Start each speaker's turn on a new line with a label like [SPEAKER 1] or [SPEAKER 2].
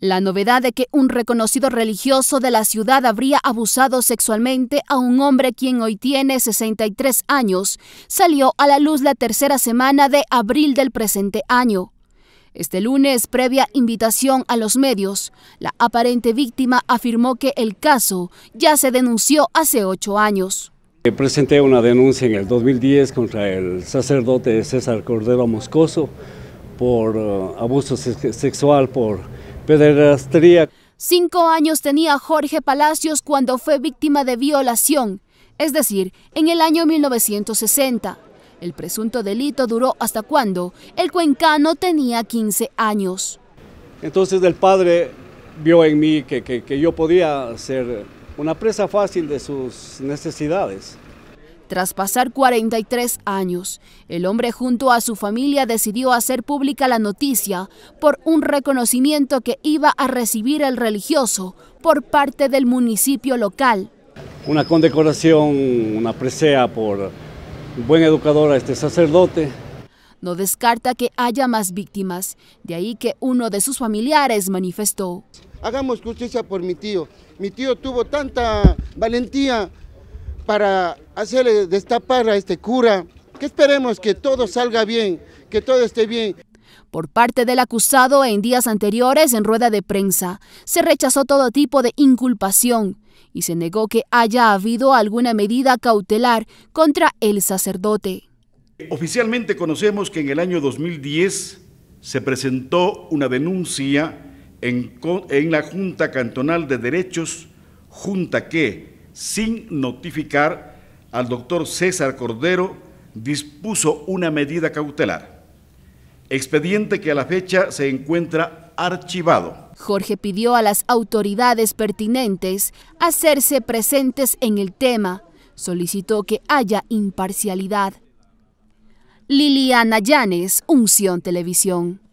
[SPEAKER 1] La novedad de que un reconocido religioso de la ciudad habría abusado sexualmente a un hombre quien hoy tiene 63 años salió a la luz la tercera semana de abril del presente año. Este lunes, previa invitación a los medios, la aparente víctima afirmó que el caso ya se denunció hace ocho años.
[SPEAKER 2] Eh, presenté una denuncia en el 2010 contra el sacerdote César Cordero Moscoso por eh, abuso sexual por Pederastría.
[SPEAKER 1] Cinco años tenía Jorge Palacios cuando fue víctima de violación, es decir, en el año 1960. El presunto delito duró hasta cuando el cuencano tenía 15 años.
[SPEAKER 2] Entonces el padre vio en mí que, que yo podía ser una presa fácil de sus necesidades.
[SPEAKER 1] Tras pasar 43 años, el hombre junto a su familia decidió hacer pública la noticia por un reconocimiento que iba a recibir el religioso por parte del municipio local.
[SPEAKER 2] Una condecoración, una presea por buen educador a este sacerdote.
[SPEAKER 1] No descarta que haya más víctimas, de ahí que uno de sus familiares manifestó.
[SPEAKER 3] Hagamos justicia por mi tío. Mi tío tuvo tanta valentía para hacerle destapar a este cura, que esperemos que todo salga bien, que todo esté bien.
[SPEAKER 1] Por parte del acusado en días anteriores en rueda de prensa, se rechazó todo tipo de inculpación y se negó que haya habido alguna medida cautelar contra el sacerdote.
[SPEAKER 4] Oficialmente conocemos que en el año 2010 se presentó una denuncia en, en la Junta Cantonal de Derechos, junta que sin notificar al doctor César Cordero, dispuso una medida cautelar, expediente que a la fecha se encuentra archivado.
[SPEAKER 1] Jorge pidió a las autoridades pertinentes hacerse presentes en el tema, solicitó que haya imparcialidad. Liliana Llanes, Unción Televisión.